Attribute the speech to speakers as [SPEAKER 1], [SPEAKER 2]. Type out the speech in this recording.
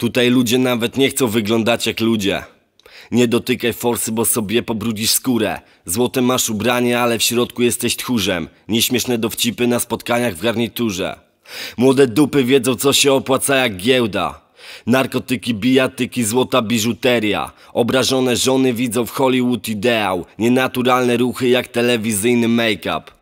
[SPEAKER 1] Tutaj ludzie nawet nie chcą wyglądać jak ludzie. Nie dotykaj forsy, bo sobie pobrudzisz skórę. Złote masz ubranie, ale w środku jesteś tchórzem. Nieśmieszne dowcipy na spotkaniach w garniturze. Młode dupy wiedzą, co się opłaca jak giełda. Narkotyki, bijatyki, złota biżuteria Obrażone żony widzą w Hollywood ideał Nienaturalne ruchy jak telewizyjny make-up